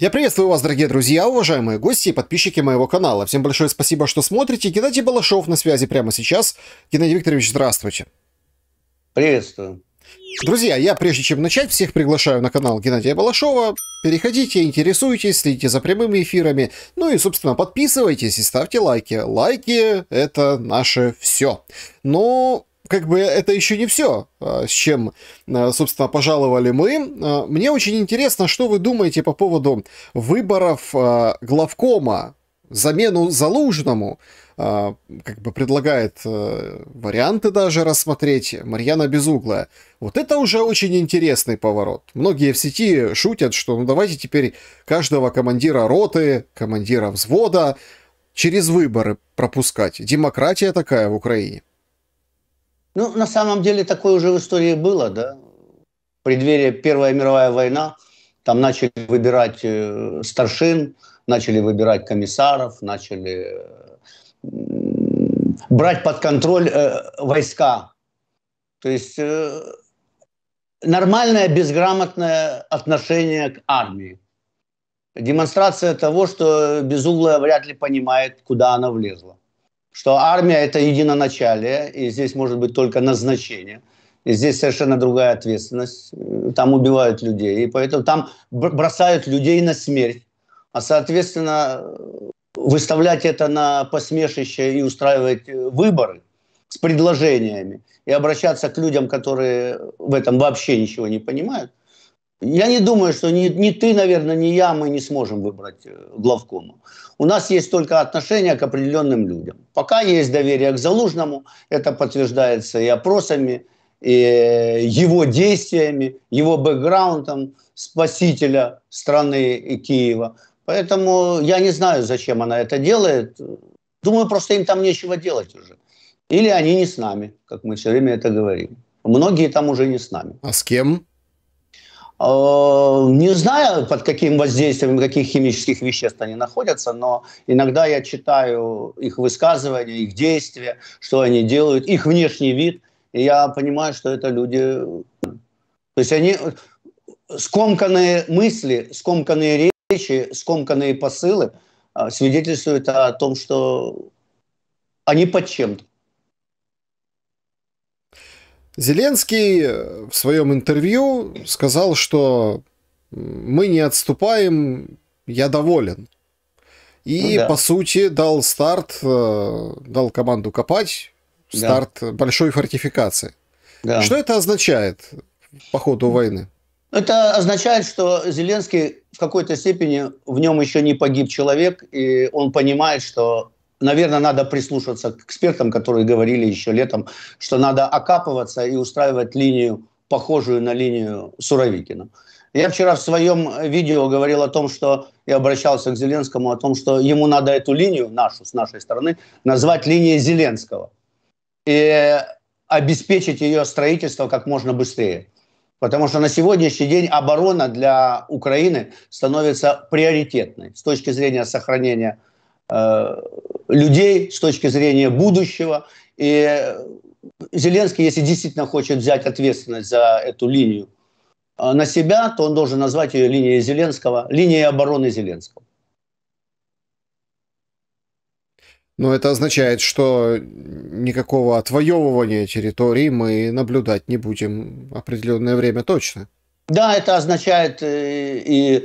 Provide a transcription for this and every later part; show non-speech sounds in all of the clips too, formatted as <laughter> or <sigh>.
Я приветствую вас, дорогие друзья, уважаемые гости и подписчики моего канала. Всем большое спасибо, что смотрите. Геннадий Балашов на связи прямо сейчас. Геннадий Викторович, здравствуйте. Приветствую. Друзья, я прежде чем начать, всех приглашаю на канал Геннадия Балашова. Переходите, интересуйтесь, следите за прямыми эфирами. Ну и, собственно, подписывайтесь и ставьте лайки. Лайки – это наше все. Но как бы это еще не все, а, с чем, а, собственно, пожаловали мы. А, мне очень интересно, что вы думаете по поводу выборов главкома, замену Залужному, как бы предлагает э, варианты даже рассмотреть Марьяна Безуглая. Вот это уже очень интересный поворот. Многие в сети шутят, что ну давайте теперь каждого командира роты, командира взвода через выборы пропускать. Демократия такая в Украине. Ну, на самом деле, такое уже в истории было, да. В преддверии Первая мировая война там начали выбирать э, старшин, начали выбирать комиссаров, начали брать под контроль э, войска. То есть э, нормальное безграмотное отношение к армии. Демонстрация того, что Безуглая вряд ли понимает, куда она влезла что армия – это единоначалие, и здесь может быть только назначение. И здесь совершенно другая ответственность. Там убивают людей, и поэтому там бросают людей на смерть. А, соответственно, выставлять это на посмешище и устраивать э, выборы с предложениями и обращаться к людям, которые в этом вообще ничего не понимают, я не думаю, что ни, ни ты, наверное, ни я, мы не сможем выбрать э, главкома. У нас есть только отношение к определенным людям. Пока есть доверие к Залужному, это подтверждается и опросами, и э, его действиями, его бэкграундом спасителя страны и Киева. Поэтому я не знаю, зачем она это делает. Думаю, просто им там нечего делать уже. Или они не с нами, как мы все время это говорим. Многие там уже не с нами. А с кем? Э, не знаю, под каким воздействием каких химических веществ они находятся, но иногда я читаю их высказывания, их действия, что они делают, их внешний вид, и я понимаю, что это люди... То есть они скомканные мысли, скомканные речи, скомканные посылы э, свидетельствуют о том, что они под чем-то. Зеленский э, в своем интервью сказал, что мы не отступаем, я доволен. И, ну, да. по сути, дал старт, э, дал команду копать, старт да. большой фортификации. Да. Что это означает по ходу войны? Это означает, что Зеленский в какой-то степени в нем еще не погиб человек, и он понимает, что наверное, надо прислушаться к экспертам, которые говорили еще летом, что надо окапываться и устраивать линию, похожую на линию Суровикина. Я вчера в своем видео говорил о том, что я обращался к Зеленскому о том, что ему надо эту линию нашу, с нашей стороны, назвать линией Зеленского и обеспечить ее строительство как можно быстрее. Потому что на сегодняшний день оборона для Украины становится приоритетной с точки зрения сохранения Э, людей с точки зрения будущего. И Зеленский, если действительно хочет взять ответственность за эту линию э, на себя, то он должен назвать ее линией Зеленского, линией обороны Зеленского. Но это означает, что никакого отвоевывания территории мы наблюдать не будем определенное время точно. Да, это означает, и, э,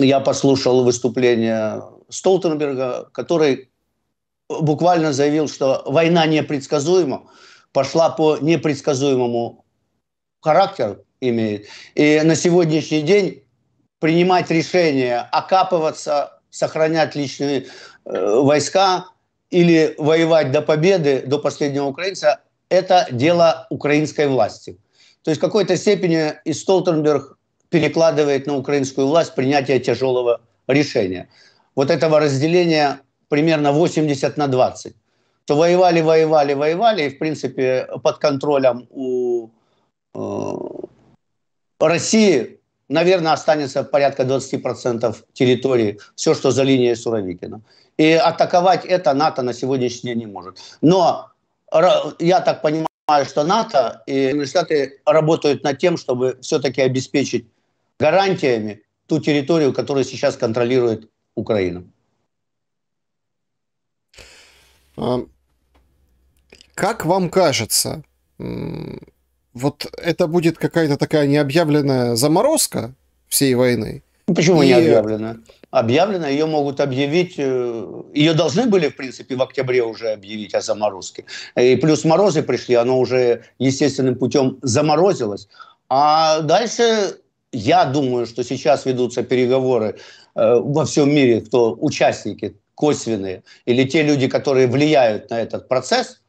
и я послушал выступление Столтенберга, который буквально заявил, что война непредсказуема, пошла по непредсказуемому характеру имеет. И на сегодняшний день принимать решения, окапываться, сохранять личные э, войска или воевать до победы, до последнего украинца, это дело украинской власти. То есть в какой-то степени и Столтенберг перекладывает на украинскую власть принятие тяжелого решения вот этого разделения примерно 80 на 20, то воевали, воевали, воевали, и, в принципе, под контролем у э, России, наверное, останется порядка 20% территории, все, что за линией Суровикина. И атаковать это НАТО на сегодняшний день не может. Но я так понимаю, что НАТО и Штаты работают над тем, чтобы все-таки обеспечить гарантиями ту территорию, которую сейчас контролирует Украину. А, как вам кажется, вот это будет какая-то такая необъявленная заморозка всей войны? Ну, почему и... не объявлена? Объявлена, ее могут объявить, э, ее должны были, в принципе, в октябре уже объявить о заморозке. И плюс морозы пришли, оно уже естественным путем заморозилось. А дальше я думаю, что сейчас ведутся переговоры Э, во всем мире, кто участники косвенные, или те люди, которые влияют на этот процесс,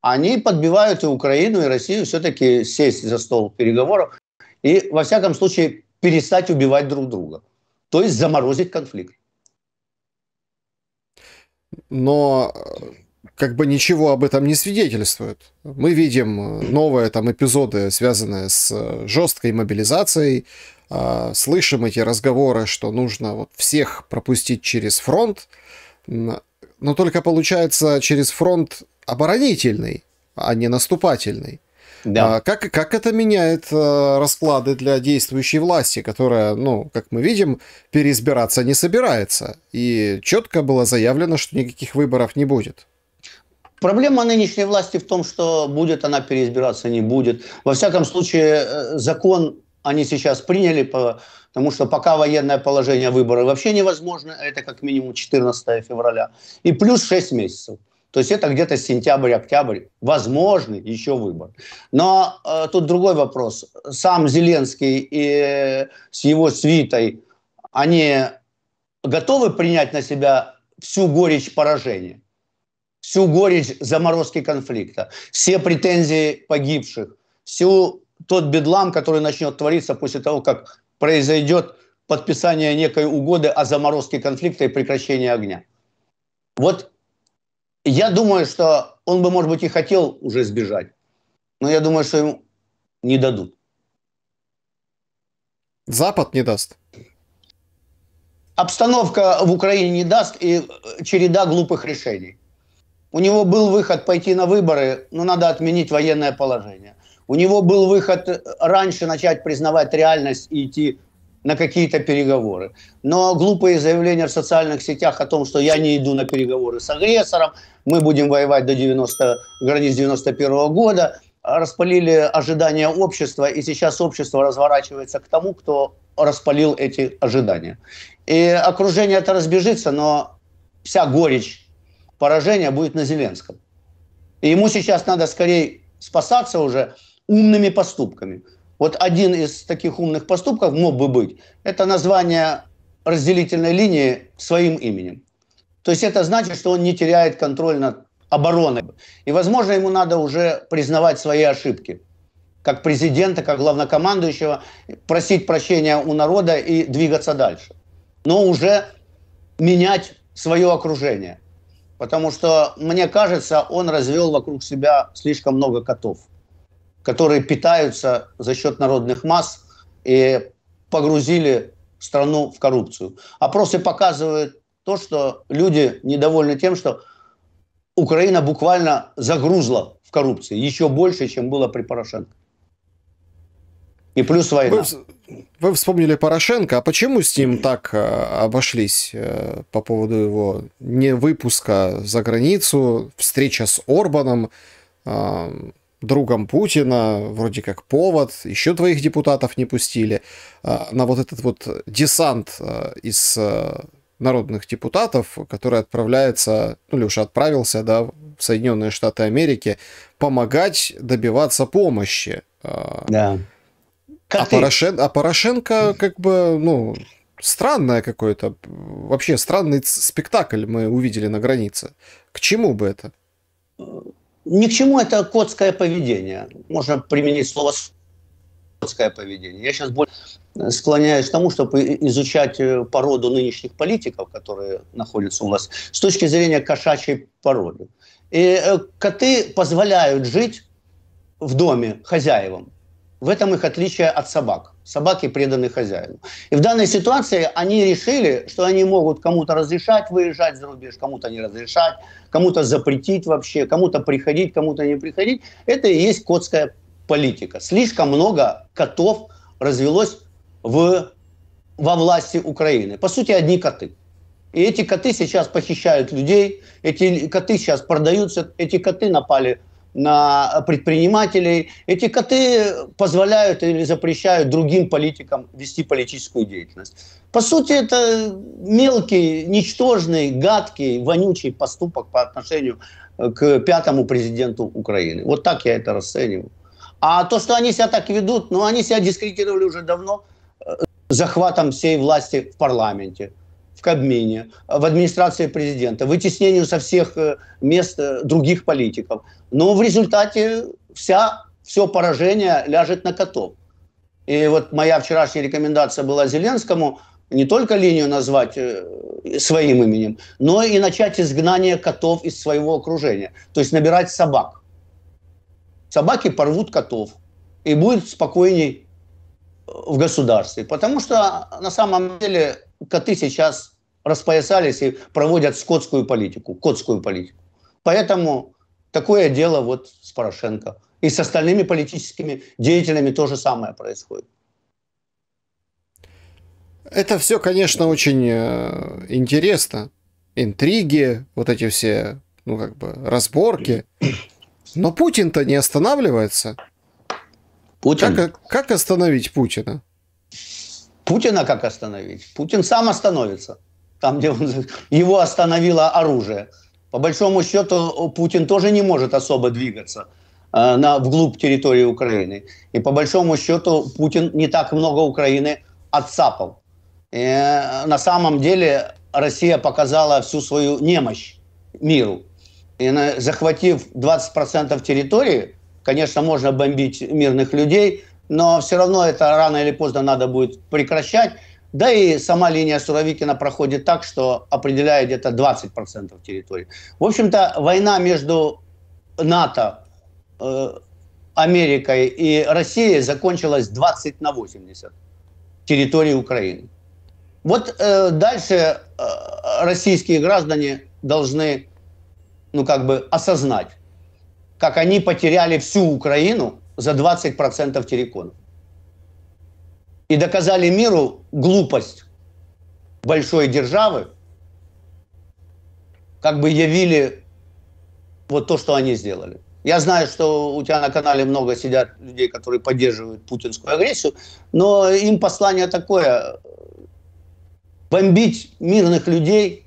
они подбивают и Украину, и Россию все-таки сесть за стол переговоров и, во всяком случае, перестать убивать друг друга. То есть заморозить конфликт. Но э, как бы ничего об этом не свидетельствует. Мы видим э, новые там эпизоды, связанные с жесткой мобилизацией, а, слышим эти разговоры, что нужно вот всех пропустить через фронт, но только получается через фронт оборонительный, а не наступательный. Да. А, как, как это меняет а, расклады для действующей власти, которая, ну, как мы видим, переизбираться не собирается. И четко было заявлено, что никаких выборов не будет. Проблема нынешней власти в том, что будет она переизбираться, не будет. Во всяком случае, э, закон они сейчас приняли, потому что пока военное положение выборы вообще невозможно, а это как минимум 14 февраля, и плюс 6 месяцев. То есть это где-то сентябрь-октябрь, возможный еще выбор. Но э, тут другой вопрос. Сам Зеленский и э, с его свитой, они готовы принять на себя всю горечь поражения, всю горечь заморозки конфликта, все претензии погибших, всю тот бедлам, который начнет твориться после того, как произойдет подписание некой угоды о заморозке конфликта и прекращении огня. Вот я думаю, что он бы, может быть, и хотел уже сбежать, но я думаю, что ему не дадут. Запад не даст. Обстановка в Украине не даст и череда глупых решений. У него был выход пойти на выборы, но надо отменить военное положение. У него был выход э, раньше начать признавать реальность и идти на какие-то переговоры. Но глупые заявления в социальных сетях о том, что я не иду на переговоры с агрессором, мы будем воевать до 90, границ 91 -го года, распалили ожидания общества, и сейчас общество разворачивается к тому, кто распалил эти ожидания. И окружение это разбежится, но вся горечь поражения будет на Зеленском. И ему сейчас надо скорее спасаться уже – умными поступками. Вот один из таких умных поступков мог бы быть – это название разделительной линии своим именем. То есть это значит, что он не теряет контроль над обороной. И, возможно, ему надо уже признавать свои ошибки как президента, как главнокомандующего, просить прощения у народа и двигаться дальше. Но уже менять свое окружение. Потому что, мне кажется, он развел вокруг себя слишком много котов которые питаются за счет народных масс и погрузили страну в коррупцию. Опросы показывают то, что люди недовольны тем, что Украина буквально загрузла в коррупции еще больше, чем было при Порошенко. И плюс война. Вы, вспомнили Порошенко. А почему с ним так э, обошлись э, по поводу его невыпуска за границу, встреча с Орбаном? Э, другом Путина, вроде как повод, еще твоих депутатов не пустили, а, на вот этот вот десант а, из а, народных депутатов, который отправляется, ну, Леша отправился, да, в Соединенные Штаты Америки, помогать добиваться помощи. Да. а, Порошен... а Порошенко, как бы, ну, странное какое-то, вообще странный спектакль мы увидели на границе. К чему бы это? Э, ни к чему это котское поведение. Можно применить слово «котское поведение». Я сейчас больше склоняюсь к тому, чтобы изучать э, породу нынешних политиков, которые находятся у нас, с точки зрения кошачьей породы. И э, коты позволяют жить в доме хозяевам. В этом их отличие от собак. Собаки преданы хозяину. И в данной ситуации они решили, что они могут кому-то разрешать выезжать за рубеж, кому-то не разрешать, кому-то запретить вообще, кому-то приходить, кому-то не приходить. Это и есть котская политика. Слишком много котов развелось в, во власти Украины. По сути, одни коты. И эти коты сейчас похищают людей, эти коты сейчас продаются, эти коты напали на предпринимателей. Эти коты позволяют или запрещают другим политикам вести политическую деятельность. По сути, это мелкий, ничтожный, гадкий, вонючий поступок по отношению э, к пятому президенту Украины. Вот так я это расцениваю. А то, что они себя так ведут, ну, они себя дискредитировали уже давно э, захватом всей власти в парламенте в Кабмине, э, в администрации президента, вытеснению со всех э, мест э, других политиков. Но в результате вся, все поражение ляжет на котов. И вот моя вчерашняя рекомендация была Зеленскому не только линию назвать своим именем, но и начать изгнание котов из своего окружения. То есть набирать собак. Собаки порвут котов. И будет спокойней в государстве. Потому что на самом деле коты сейчас распоясались и проводят скотскую политику, котскую политику. Поэтому такое дело вот с Порошенко. И с остальными политическими деятелями то же самое происходит. Это все, конечно, очень э, интересно. Интриги, вот эти все, ну, как бы, разборки. Но Путин-то не останавливается. Путин? Как, как остановить Путина? Путина как остановить? Путин сам остановится там, где он, его остановило оружие. По большому счету, Путин тоже не может особо двигаться э, на, вглубь территории Украины. И по большому счету, Путин не так много Украины отцапал. И, э, на самом деле, Россия показала всю свою немощь миру. И захватив 20% территории, конечно, можно бомбить мирных людей, но все равно это рано или поздно надо будет прекращать. Да и сама линия Суровикина проходит так, что определяет где-то 20% территории. В общем-то, война между НАТО, э, Америкой и Россией закончилась 20 на 80 территории Украины. Вот э, дальше э, российские граждане должны, ну как бы, осознать, как они потеряли всю Украину за 20% терриконов и доказали миру глупость большой державы, как бы явили вот то, что они сделали. Я знаю, что у тебя на канале много сидят людей, которые поддерживают путинскую агрессию, но им послание такое – бомбить мирных людей,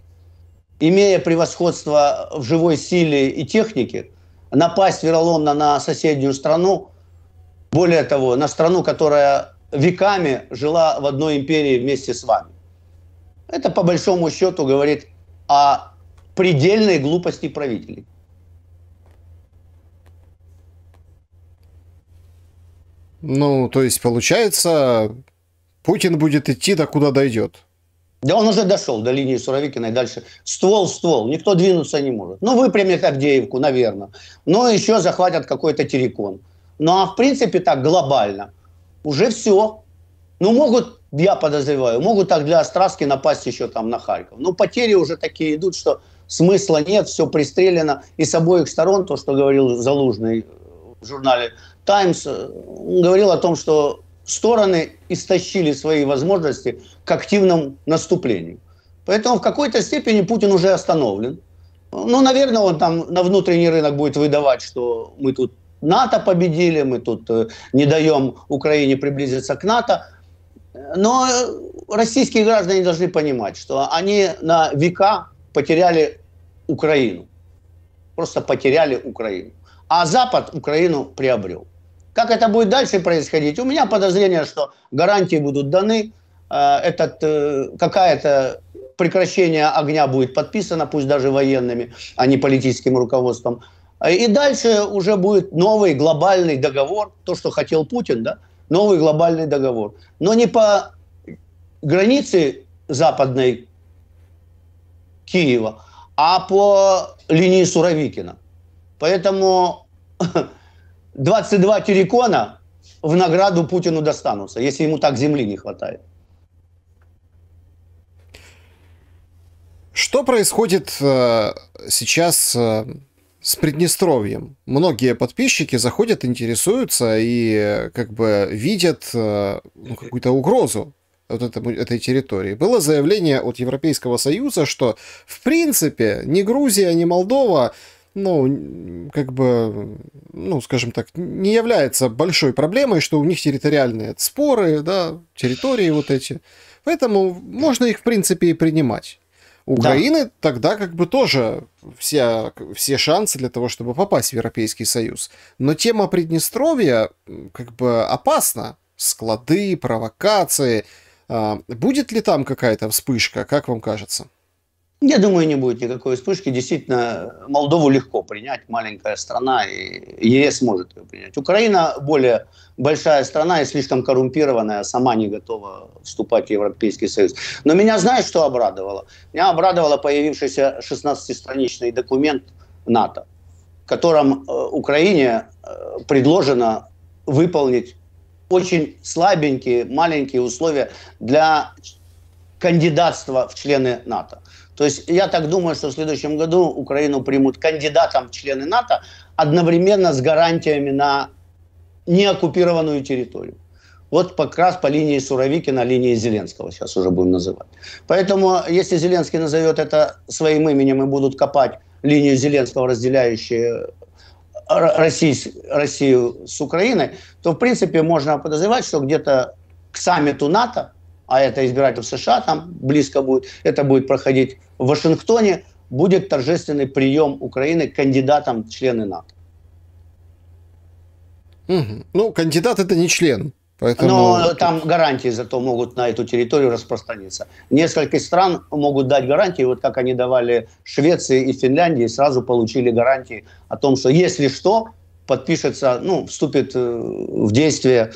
имея превосходство в живой силе и технике, напасть вероломно на соседнюю страну, более того, на страну, которая веками жила в одной империи вместе с вами. Это по большому счету говорит о предельной глупости правителей. Ну, то есть, получается, Путин будет идти, до куда дойдет. Да он уже дошел до линии Суровикина и дальше. Ствол ствол, никто двинуться не может. Ну, выпрямят Авдеевку, наверное. Но ну, еще захватят какой-то террикон. Ну, а в принципе так глобально – уже все. Ну, могут, я подозреваю, могут так для Остраски напасть еще там на Харьков. Но потери уже такие идут, что смысла нет, все пристрелено. И с обоих сторон, то, что говорил Залужный э, в журнале «Таймс», э, он говорил о том, что стороны истощили свои возможности к активному наступлению. Поэтому в какой-то степени Путин уже остановлен. Ну, наверное, он там на внутренний рынок будет выдавать, что мы тут НАТО победили, мы тут э, не даем Украине приблизиться к НАТО. Но э, российские граждане должны понимать, что они на века потеряли Украину. Просто потеряли Украину. А Запад Украину приобрел. Как это будет дальше происходить? У меня подозрение, что гарантии будут даны. Э, этот, какая-то прекращение огня будет подписано, пусть даже военными, а не политическим руководством. А, и дальше уже будет новый глобальный договор, то, что хотел Путин, да? новый глобальный договор. Но не по границе западной Киева, а по линии Суровикина. Поэтому 22 <laughs> террикона в награду Путину достанутся, если ему так земли не хватает. Что происходит э, сейчас э, с Приднестровьем. Многие подписчики заходят, интересуются и как бы видят э, ну, какую-то угрозу вот этому, этой территории. Было заявление от Европейского Союза, что в принципе ни Грузия, ни Молдова ну, как бы, ну, скажем так, не является большой проблемой, что у них территориальные споры, да, территории вот эти. Поэтому можно их, в принципе, и принимать. Украины да. тогда как бы тоже все, все шансы для того, чтобы попасть в Европейский Союз. Но тема Приднестровья как бы опасна. Склады, провокации. А, будет ли там какая-то вспышка, как вам кажется? Я думаю, не будет никакой вспышки. Действительно, Молдову легко принять, маленькая страна, и ЕС может ее принять. Украина более большая страна и слишком коррумпированная, сама не готова вступать в Европейский Союз. Но меня знаешь, что обрадовало? Меня обрадовало появившийся 16-страничный документ НАТО, в котором э, Украине э, предложено выполнить очень слабенькие, маленькие условия для кандидатства в члены НАТО. То есть я так думаю, что в следующем году Украину примут кандидатом в члены НАТО одновременно с гарантиями на неоккупированную территорию. Вот как раз по линии Суровикина, линии Зеленского сейчас уже будем называть. Поэтому если Зеленский назовет это своим именем и будут копать линию Зеленского, разделяющую э, Россию, с Украиной, то в принципе можно подозревать, что где-то к саммиту НАТО, а это избиратель в США там близко будет, это будет проходить в Вашингтоне будет торжественный прием Украины кандидатом в члены НАТО. Ну, кандидат это не член. Поэтому... Но там гарантии зато могут на эту территорию распространиться. Несколько стран могут дать гарантии, вот как они давали Швеции и Финляндии, сразу получили гарантии о том, что если что, подпишется, ну, вступит э, в действие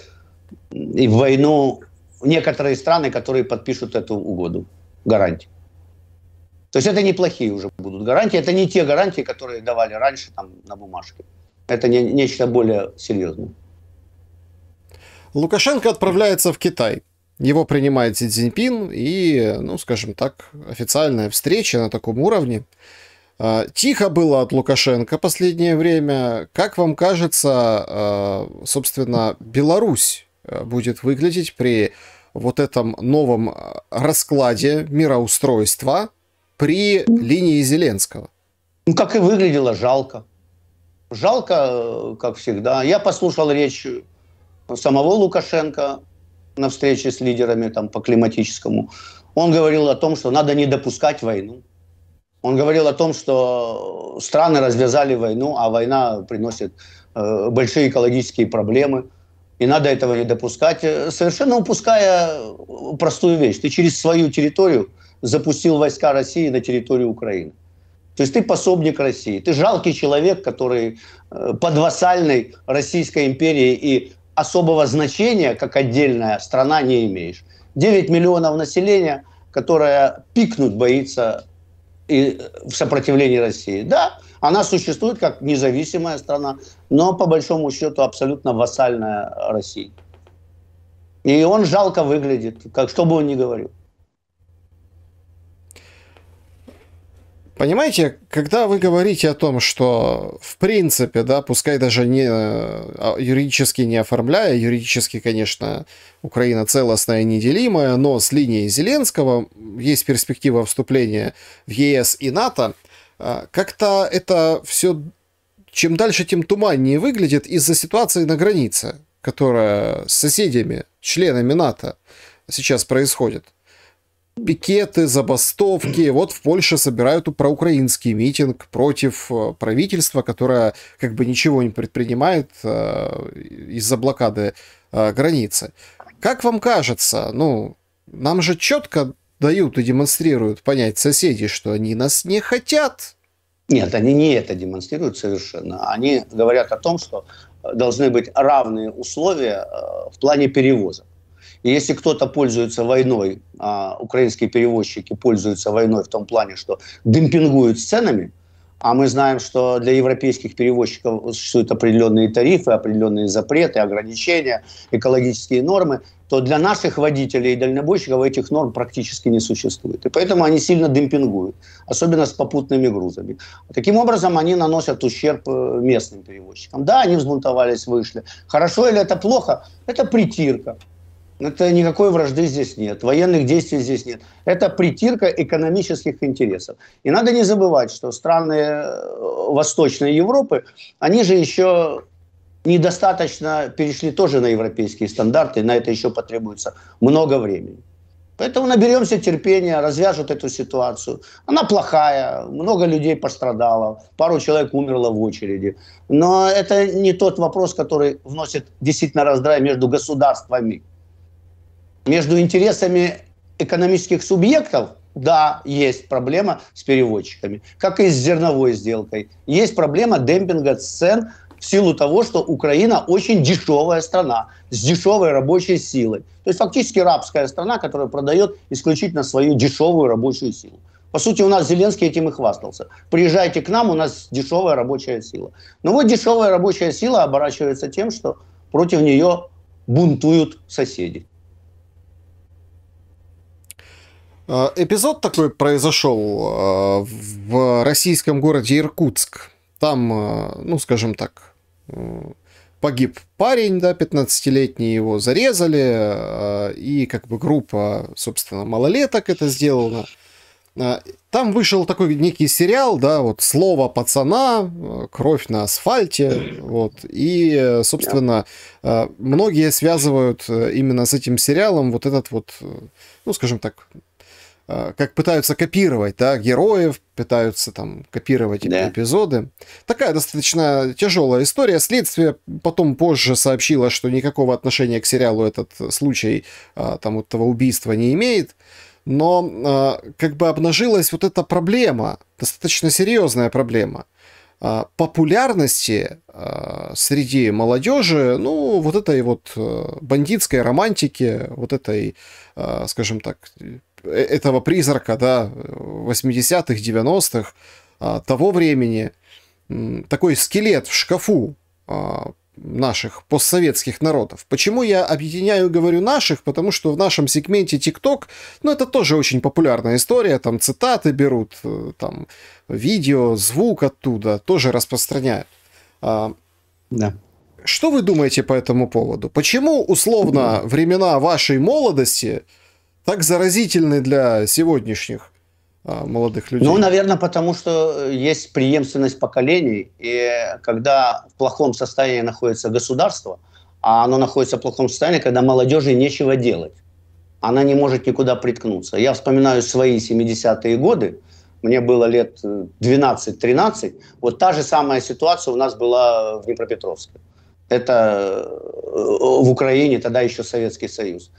и в войну некоторые страны, которые подпишут эту угоду. Гарантии. То есть это неплохие уже будут гарантии. Это не те гарантии, которые давали раньше там, на бумажке. Это не, нечто более серьезное. Лукашенко отправляется в Китай. Его принимает Си Цзиньпин, и, ну, скажем так, официальная встреча на таком уровне. А, тихо было от Лукашенко последнее время. Как вам кажется, а, собственно, Беларусь а, будет выглядеть при вот этом новом раскладе мироустройства, при линии Зеленского? Ну, как и выглядело, жалко. Жалко, э, как всегда. Я послушал речь э, самого Лукашенко на встрече с лидерами там, по климатическому. Он говорил о том, что надо не допускать войну. Он говорил о том, что страны развязали войну, а война приносит э, большие экологические проблемы. И надо этого не допускать, э, совершенно упуская простую вещь. Ты через свою территорию запустил войска России на территорию Украины. То есть ты пособник России, ты жалкий человек, который э, под вассальной Российской империи и особого значения, как отдельная страна, не имеешь. 9 миллионов населения, которое пикнуть боится и в сопротивлении России. Да, она существует как независимая страна, но по большому счету абсолютно вассальная России. И он жалко выглядит, как что бы он ни говорил. Понимаете, когда вы говорите о том, что в принципе, да, пускай даже не а, юридически не оформляя, юридически, конечно, Украина целостная и неделимая, но с линией Зеленского есть перспектива вступления в ЕС и НАТО, а, как-то это все чем дальше, тем туманнее выглядит из-за ситуации на границе, которая с соседями, членами НАТО сейчас происходит пикеты, забастовки. Вот в Польше собирают проукраинский митинг против э, правительства, которое как бы ничего не предпринимает э, из-за блокады э, границы. Как вам кажется, ну, нам же четко дают и демонстрируют понять соседи, что они нас не хотят. Нет, они не это демонстрируют совершенно. Они говорят о том, что должны быть равные условия в плане перевозок. И если кто-то пользуется войной, а, украинские перевозчики пользуются войной в том плане, что демпингуют с ценами, а мы знаем, что для европейских перевозчиков существуют определенные тарифы, определенные запреты, ограничения, экологические нормы, то для наших водителей и дальнобойщиков этих норм практически не существует. И поэтому они сильно демпингуют, особенно с попутными грузами. Таким образом, они наносят ущерб э, местным перевозчикам. Да, они взбунтовались, вышли. Хорошо или это плохо? Это притирка. Это никакой вражды здесь нет, военных действий здесь нет. Это притирка экономических интересов. И надо не забывать, что страны э, Восточной Европы, они же еще недостаточно перешли тоже на европейские стандарты, на это еще потребуется много времени. Поэтому наберемся терпения, развяжут эту ситуацию. Она плохая, много людей пострадало, пару человек умерло в очереди. Но это не тот вопрос, который вносит действительно раздрай между государствами между интересами экономических субъектов, да, есть проблема с переводчиками, как и с зерновой сделкой. Есть проблема демпинга цен в силу того, что Украина очень дешевая страна с дешевой рабочей силой. То есть фактически рабская страна, которая продает исключительно свою дешевую рабочую силу. По сути, у нас Зеленский этим и хвастался. Приезжайте к нам, у нас дешевая рабочая сила. Но вот дешевая рабочая сила оборачивается тем, что против нее бунтуют соседи. Э, эпизод такой произошел э, в российском городе Иркутск. Там, э, ну, скажем так, погиб парень, да, 15-летний, его зарезали, и как бы группа, собственно, малолеток это сделала. Там вышел такой некий сериал, да, вот слово пацана, кровь на асфальте, вот. И, собственно, многие связывают именно с этим сериалом вот этот вот, ну, скажем так, Э, как пытаются копировать, да, героев, пытаются там копировать да. эпизоды. Такая достаточно тяжелая история. Следствие потом позже сообщило, что никакого отношения к сериалу этот случай э, там вот этого убийства не имеет. Но э, как бы обнажилась вот эта проблема, достаточно серьезная проблема популярности среди молодежи, ну, вот этой вот бандитской романтики, вот этой, скажем так, Э, этого призрака, да, 80-х, 90-х, а, того времени, такой скелет в шкафу а, наших постсоветских народов. Почему я объединяю, говорю, наших? Потому что в нашем сегменте TikTok, ну, это тоже очень популярная история, там цитаты берут, э, там видео, звук оттуда тоже распространяют. А да. Что вы думаете по этому поводу? Почему, условно, времена вашей молодости – так заразительны для сегодняшних а, молодых людей? Ну, наверное, потому что есть преемственность поколений, и когда в плохом состоянии находится государство, а оно находится в плохом состоянии, когда молодежи нечего делать, она не может никуда приткнуться. Я вспоминаю свои 70-е годы, мне было лет 12-13, э, вот та же самая ситуация у нас была в Днепропетровске. Это э, в Украине, тогда еще Советский Союз.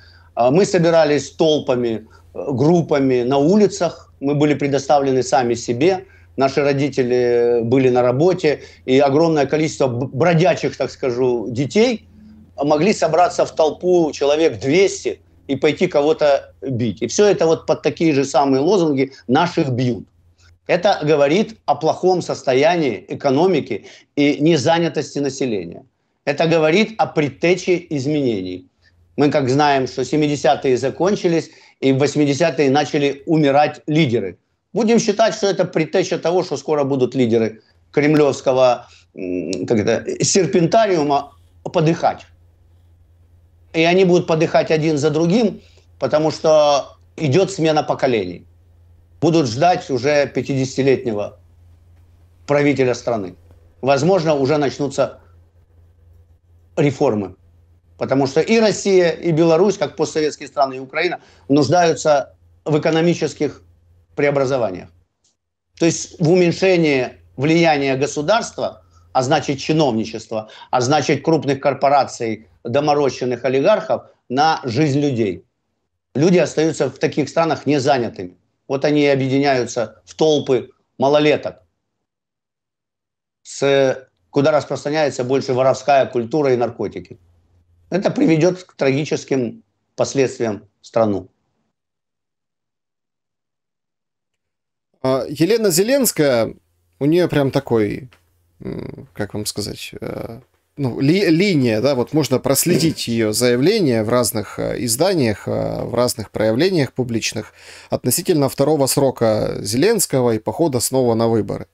А, мы собирались толпами, э, группами на улицах. Мы были предоставлены сами себе. Наши родители э, были на работе. И огромное количество бродячих, так скажу, детей могли собраться в толпу человек 200 и пойти кого-то бить. И все это вот под такие же самые лозунги «наших бьют». Это говорит о плохом состоянии экономики и незанятости населения. Это говорит о предтече изменений. Мы, как знаем, что 70-е закончились, и в 80-е начали умирать лидеры. Будем считать, что это предтеча того, что скоро будут лидеры кремлевского как это, серпентариума подыхать. И они будут подыхать один за другим, потому что идет смена поколений. Будут ждать уже 50-летнего правителя страны. Возможно, уже начнутся реформы. Потому что и Россия, и Беларусь, как постсоветские страны, и Украина нуждаются в экономических преобразованиях. То есть в уменьшении влияния государства, а значит чиновничества, а значит крупных корпораций, доморощенных олигархов на жизнь людей. Люди остаются в таких странах незанятыми. Вот они и объединяются в толпы малолеток, с, куда распространяется больше воровская культура и наркотики это приведет к трагическим последствиям страну. А, Елена Зеленская, у нее прям такой, как вам сказать, э, ну, ли, линия, да, вот можно проследить ее заявление в разных э, изданиях, э, в разных проявлениях публичных относительно второго срока Зеленского и похода снова на выборы.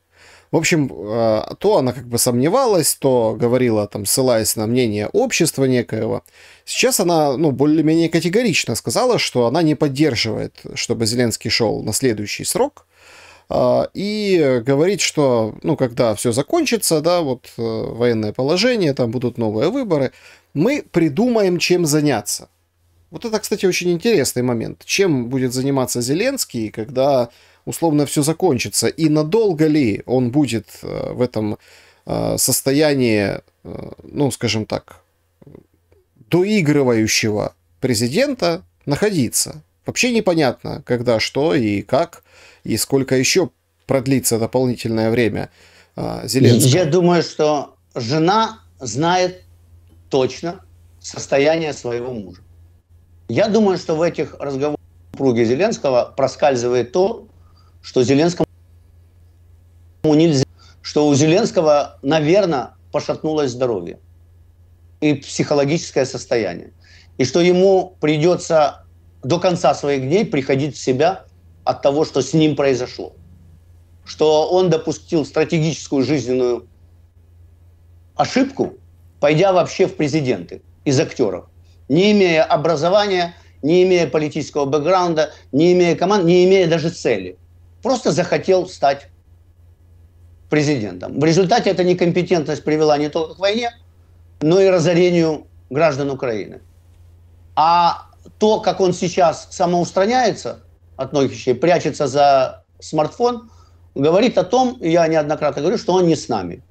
В общем, а, то она как бы сомневалась, то говорила, там, ссылаясь на мнение общества некоего. Сейчас она, ну, более-менее категорично сказала, что она не поддерживает, чтобы Зеленский шел на следующий срок, а, и говорит, что, ну, когда все закончится, да, вот э, военное положение, там будут новые выборы, мы придумаем, чем заняться. Вот это, кстати, очень интересный момент. Чем будет заниматься Зеленский, когда условно все закончится. И надолго ли он будет э, в этом э, состоянии, э, ну, скажем так, доигрывающего президента находиться? Вообще непонятно, когда, что и как, и сколько еще продлится дополнительное время Зеленского. Я думаю, что жена знает точно состояние своего мужа. Я думаю, что в этих разговорах супруги Зеленского проскальзывает то, что Зеленскому нельзя, что у Зеленского, наверное, пошатнулось здоровье и психологическое состояние. И что ему придется до конца своих дней приходить в себя от того, что с ним произошло. Что он допустил стратегическую жизненную ошибку, пойдя вообще в президенты из актеров, не имея образования, не имея политического бэкграунда, не имея команд, не имея даже цели – Просто захотел стать президентом. В результате эта некомпетентность привела не только к войне, но и разорению граждан Украины. А то, как он сейчас самоустраняется от многих вещей, прячется за смартфон, говорит о том, я неоднократно говорю, что он не с нами.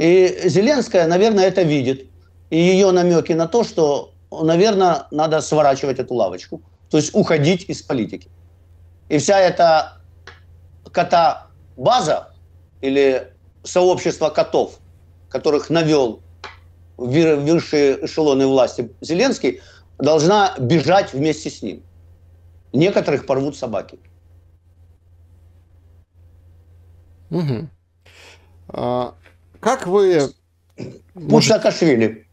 И Зеленская, наверное, это видит. И ее намеки на то, что, наверное, надо сворачивать эту лавочку. То есть уходить из политики. И вся эта кота-база или сообщество котов, которых навел высшие эшелоны власти Зеленский, должна бежать вместе с ним. Некоторых порвут собаки. Угу. А, как вы... Может... Саакашвили.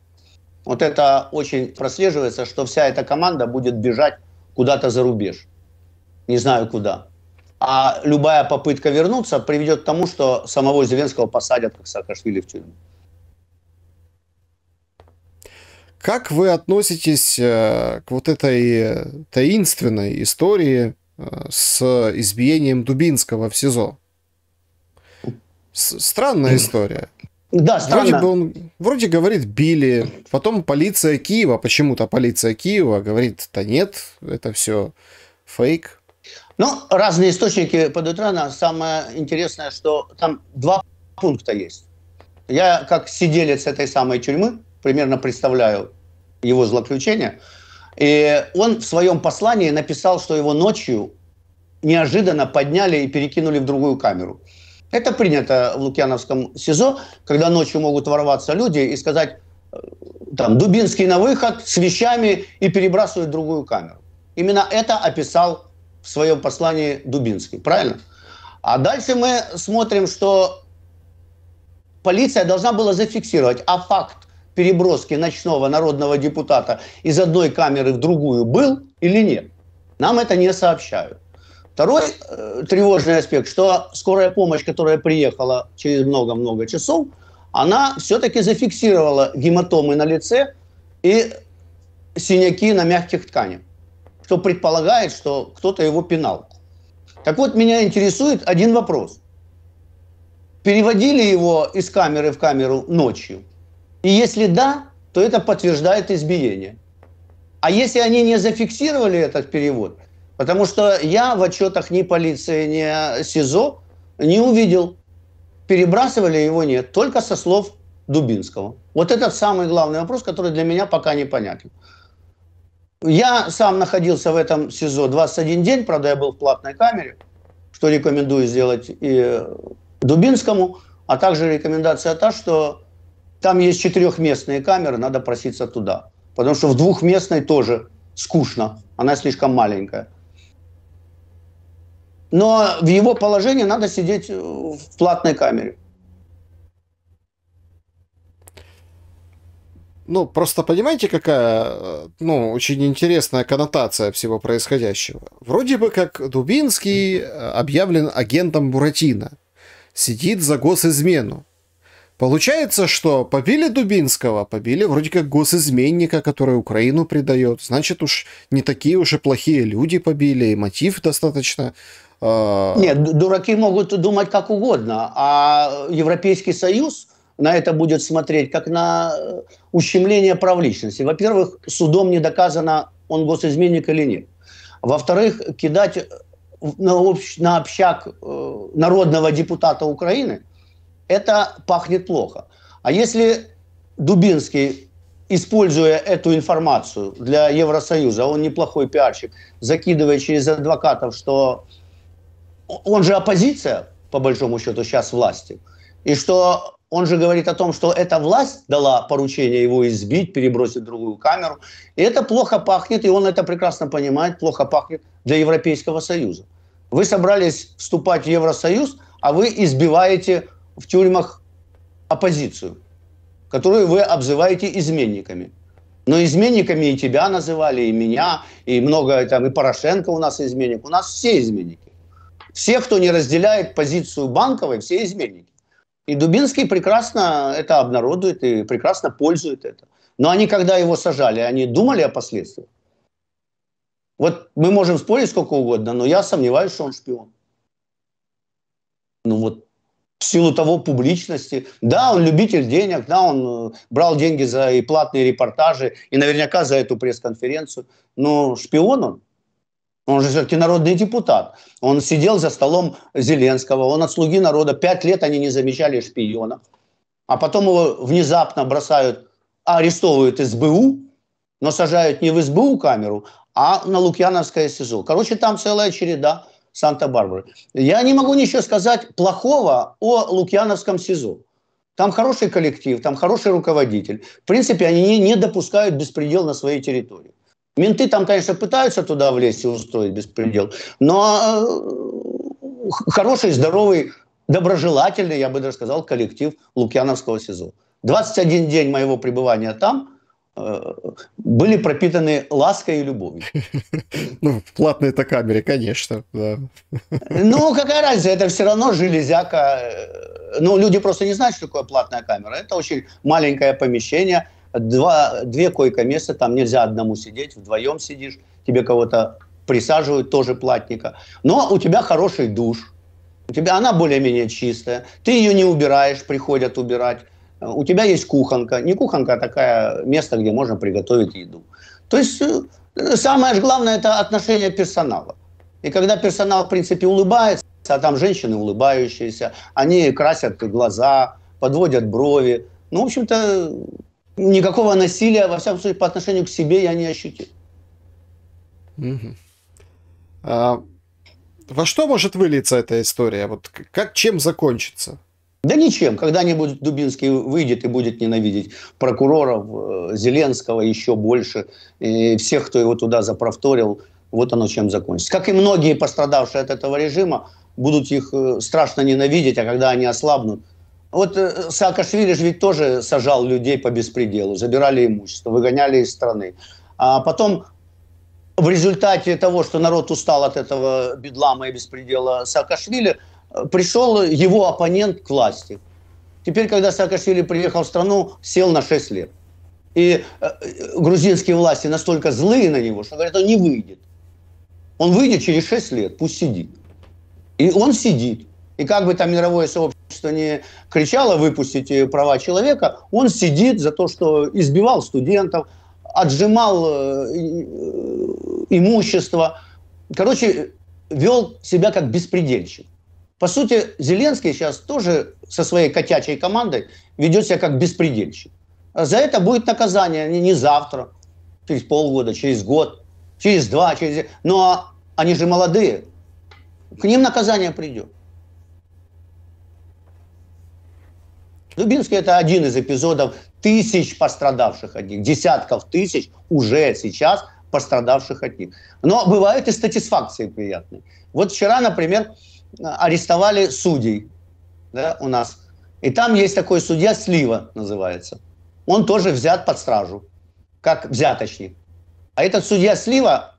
Вот это очень прослеживается, что вся эта команда будет бежать куда-то за рубеж. Не знаю куда. А любая попытка вернуться приведет к тому, что самого Зеленского посадят, как Саакашвили, в тюрьму. Как вы относитесь э, к вот этой таинственной истории э, с избиением Дубинского в СИЗО? Странная история. Да, странно. Вроде бы он, вроде говорит, били. Потом полиция Киева, почему-то полиция Киева говорит, да нет, это все фейк. Ну, разные источники под Утрана. Самое интересное, что там два пункта есть. Я, как сиделец этой самой тюрьмы, примерно представляю его злоключение. И он в своем послании написал, что его ночью неожиданно подняли и перекинули в другую камеру. Это принято в Лукьяновском СИЗО, когда ночью могут ворваться люди и сказать, э, там, Дубинский на выход с вещами и перебрасывают в другую камеру. Именно это описал в своем послании Дубинский, правильно? А дальше мы смотрим, что полиция должна была зафиксировать, а факт переброски ночного народного депутата из одной камеры в другую был или нет. Нам это не сообщают. Второй э, тревожный аспект, что скорая помощь, которая приехала через много-много часов, она все-таки зафиксировала гематомы на лице и синяки на мягких тканях кто предполагает, что кто-то его пинал. Так вот, меня интересует один вопрос. Переводили его из камеры в камеру ночью? И если да, то это подтверждает избиение. А если они не зафиксировали этот перевод, потому что я в отчетах ни полиции, ни СИЗО не увидел, перебрасывали его нет, только со слов Дубинского. Вот этот самый главный вопрос, который для меня пока непонятен. Я сам находился в этом СИЗО 21 день, правда, я был в платной камере, что рекомендую сделать и Дубинскому, а также рекомендация та, что там есть четырехместные камеры, надо проситься туда. Потому что в двухместной тоже скучно, она слишком маленькая. Но в его положении надо сидеть в платной камере. Ну, просто понимаете, какая, э, ну, очень интересная коннотация всего происходящего. Вроде бы как Дубинский э, объявлен агентом Буратино. Сидит за госизмену. Получается, что побили Дубинского, побили вроде как госизменника, который Украину предает. Значит, уж не такие уже плохие люди побили, и мотив достаточно э, Нет, дураки могут думать как угодно, а Европейский Союз на это будет смотреть как на э, ущемление прав личности. Во-первых, судом не доказано, он госизменник или нет. Во-вторых, кидать э, на, общ, на общак э, народного депутата Украины, это пахнет плохо. А если Дубинский, используя эту информацию для Евросоюза, он неплохой пиарщик, закидывая через адвокатов, что он же оппозиция, по большому счету, сейчас власти, и что он же говорит о том, что эта власть дала поручение его избить, перебросить в другую камеру. И это плохо пахнет, и он это прекрасно понимает, плохо пахнет для Европейского Союза. Вы собрались вступать в Евросоюз, а вы избиваете в тюрьмах оппозицию, которую вы обзываете изменниками. Но изменниками и тебя называли, и меня, и много там, и Порошенко у нас изменник. У нас все изменники. Все, кто не разделяет позицию Банковой, все изменники. И Дубинский прекрасно это обнародует и прекрасно пользует это. Но они, когда его сажали, они думали о последствиях. Вот мы можем спорить сколько угодно, но я сомневаюсь, что он шпион. Ну вот в силу того публичности. Да, он любитель денег, да, он э, брал деньги за и платные репортажи, и наверняка за эту пресс-конференцию. Но шпион он? Он же все-таки народный депутат. Он сидел за столом Зеленского, он от слуги народа. Пять лет они не замечали шпиона. А потом его внезапно бросают, арестовывают СБУ, но сажают не в СБУ камеру, а на Лукьяновское СИЗО. Короче, там целая череда Санта-Барбары. Я не могу ничего сказать плохого о Лукьяновском СИЗО. Там хороший коллектив, там хороший руководитель. В принципе, они не, не допускают беспредел на своей территории. Менты там, конечно, пытаются туда влезть и устроить беспредел, но э, хороший, здоровый, доброжелательный, я бы даже сказал, коллектив Лукьяновского СИЗО. 21 день моего пребывания там э, – были пропитаны лаской и любовью. <laughs> Ну, в платной-то камере, конечно. Да. <laughs> Ну, какая разница, это все равно железяка. Э, ну, люди просто не знают, что такое платная камера. Это очень маленькое помещение, два, две койка места там нельзя одному сидеть, вдвоем сидишь, тебе кого-то присаживают, тоже платника. Но у тебя хороший душ, у тебя она более-менее чистая, ты ее не убираешь, приходят убирать. У тебя есть кухонка, не кухонка, а такое место, где можно приготовить еду. То есть э, самое же главное – это отношение персонала. И когда персонал, в принципе, улыбается, а там женщины улыбающиеся, они красят глаза, подводят брови. Ну, в общем-то, никакого насилия, во всяком случае, по отношению к себе я не ощутил. Угу. А во что может вылиться эта история? Вот как, чем закончится? Да ничем. Когда-нибудь Дубинский выйдет и будет ненавидеть прокуроров, э, Зеленского еще больше, и всех, кто его туда заправторил. Вот оно чем закончится. Как и многие пострадавшие от этого режима, будут их э, страшно ненавидеть, а когда они ослабнут, вот э, Саакашвили же ведь тоже сажал людей по беспределу, забирали имущество, выгоняли из страны. А потом в результате того, что народ устал от этого бедлама и беспредела Саакашвили, э, пришел его оппонент к власти. Теперь, когда Саакашвили приехал в страну, сел на 6 лет. И э, грузинские власти настолько злые на него, что говорят, он не выйдет. Он выйдет через 6 лет, пусть сидит. И он сидит. И как бы там мировое сообщество что не кричала выпустить права человека», он сидит за то, что избивал студентов, отжимал э, э, имущество. Короче, вел себя как беспредельщик. По сути, Зеленский сейчас тоже со своей котячей командой ведет себя как беспредельщик. А за это будет наказание не завтра, через полгода, через год, через два, через... Но они же молодые. К ним наказание придет. Дубинский – это один из эпизодов тысяч пострадавших от них, десятков тысяч уже сейчас пострадавших от них. Но бывают и статисфакции приятные. Вот вчера, например, арестовали судей да, у нас. И там есть такой судья Слива называется. Он тоже взят под стражу, как взяточник. А этот судья Слива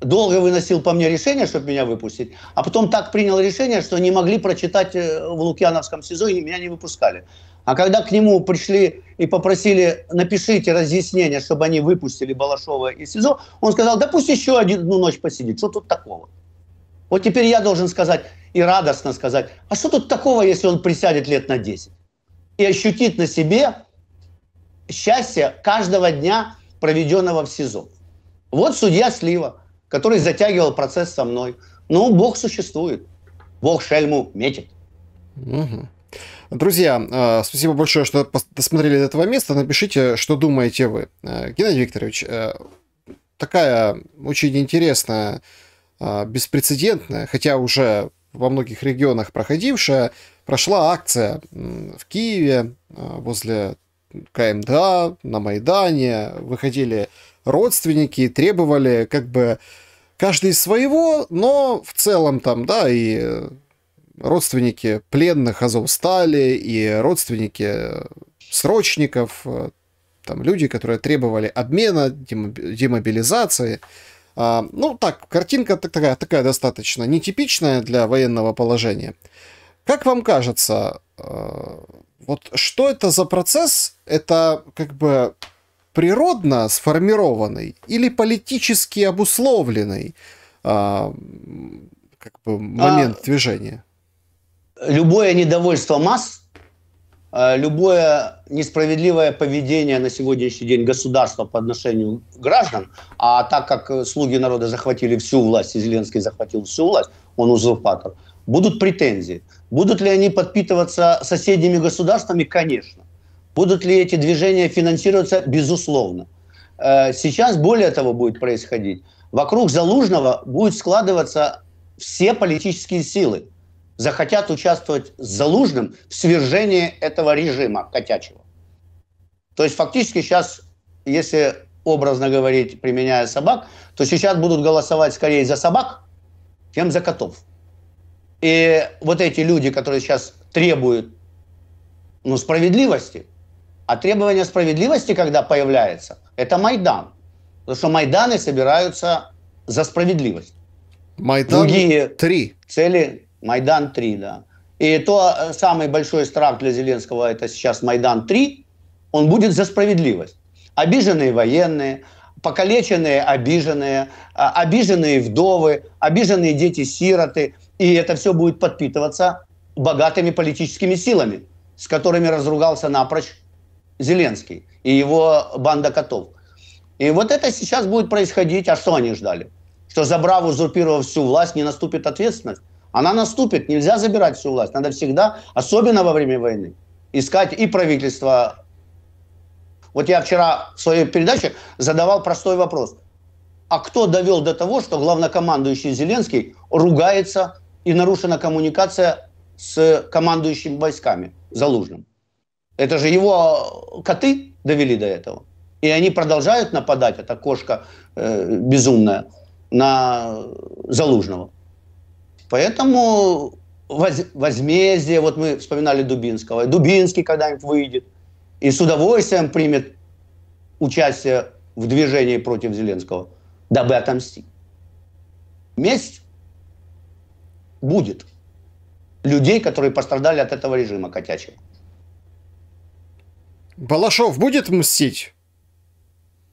долго выносил по мне решение, чтобы меня выпустить, а потом так принял решение, что не могли прочитать э, в Лукьяновском СИЗО и меня не выпускали. А когда к нему пришли и попросили, напишите разъяснение, чтобы они выпустили Балашова из СИЗО, он сказал, да пусть еще одну ночь посидит, что тут такого? Вот теперь я должен сказать и радостно сказать, а что тут такого, если он присядет лет на 10? И ощутит на себе счастье каждого дня, проведенного в СИЗО. Вот судья Слива, который затягивал процесс со мной. Ну, Бог существует. Бог шельму метит. Угу. Друзья, э, спасибо большое, что досмотрели до этого места. Напишите, что думаете вы. Э, Геннадий Викторович, э, такая очень интересная, беспрецедентная, хотя уже во многих регионах проходившая, прошла акция в Киеве возле КМДА, на Майдане. Выходили родственники, требовали как бы каждый своего, но в целом там, да, и родственники пленных Азовстали и родственники э, срочников, э, там люди, которые требовали обмена, демобилизации. А, ну, так, картинка такая, такая достаточно нетипичная для военного положения. Как вам кажется, э, вот что это за процесс? Это как бы природно сформированный или политически обусловленный а, как бы, момент а... движения? любое недовольство масс, э, любое несправедливое поведение на сегодняшний день государства по отношению к граждан, а так как слуги народа захватили всю власть, и Зеленский захватил всю власть, он узурпатор, будут претензии. Будут ли они подпитываться соседними государствами? Конечно. Будут ли эти движения финансироваться? Безусловно. Э, сейчас более того будет происходить. Вокруг Залужного будут складываться все политические силы – захотят участвовать с Залужным в свержении этого режима котячего. То есть фактически сейчас, если образно говорить, применяя собак, то сейчас будут голосовать скорее за собак, чем за котов. И вот эти люди, которые сейчас требуют ну, справедливости, а требование справедливости, когда появляется, это Майдан. Потому что Майданы собираются за справедливость. Майдан Другие три цели Майдан-3, да. И то э, самый большой страх для Зеленского – это сейчас Майдан-3. Он будет за справедливость. Обиженные военные, покалеченные обиженные, а, обиженные вдовы, обиженные дети-сироты. И это все будет подпитываться богатыми политическими силами, с которыми разругался напрочь Зеленский и его банда котов. И вот это сейчас будет происходить. А что они ждали? Что забрав, узурпировав всю власть, не наступит ответственность? Она наступит, нельзя забирать всю власть. Надо всегда, особенно во время войны, искать и правительство. Вот я вчера в своей передаче задавал простой вопрос. А кто довел до того, что главнокомандующий Зеленский ругается и нарушена коммуникация с командующим войсками Залужным? Это же его коты довели до этого. И они продолжают нападать, эта кошка э, безумная, на Залужного. Поэтому воз, возмездие, вот мы вспоминали Дубинского, Дубинский когда-нибудь выйдет и с удовольствием примет участие в движении против Зеленского, дабы отомстить. Месть будет людей, которые пострадали от этого режима котячего. Балашов будет мстить?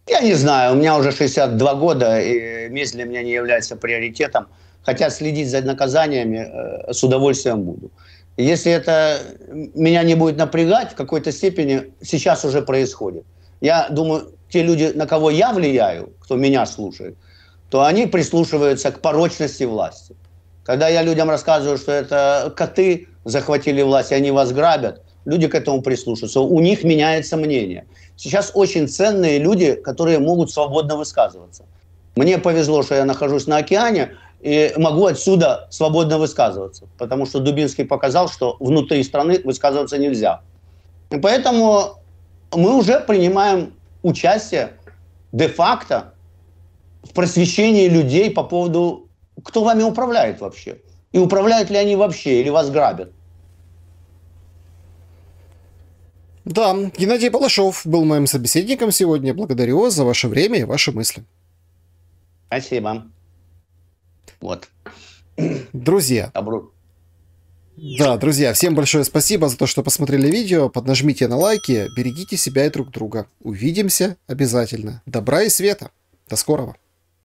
Я не знаю, у меня уже 62 года, и месть для меня не является приоритетом. Хотя следить за наказаниями э, с удовольствием буду. Если это меня не будет напрягать, в какой-то степени сейчас уже происходит. Я думаю, те люди, на кого я влияю, кто меня слушает, то они прислушиваются к порочности власти. Когда я людям рассказываю, что это коты захватили власть, и они вас грабят, люди к этому прислушиваются. У них меняется мнение сейчас очень ценные люди, которые могут свободно высказываться. Мне повезло, что я нахожусь на океане и могу отсюда свободно высказываться, потому что Дубинский показал, что внутри страны высказываться нельзя. И поэтому мы уже принимаем участие де-факто в просвещении людей по поводу, кто вами управляет вообще. И управляют ли они вообще, или вас грабят. Да, Геннадий Балашов был моим собеседником сегодня. Благодарю вас за ваше время и ваши мысли. Спасибо. Вот. Друзья. Добро. Да, друзья, всем большое спасибо за то, что посмотрели видео. Поднажмите на лайки, берегите себя и друг друга. Увидимся обязательно. Добра и света. До скорого.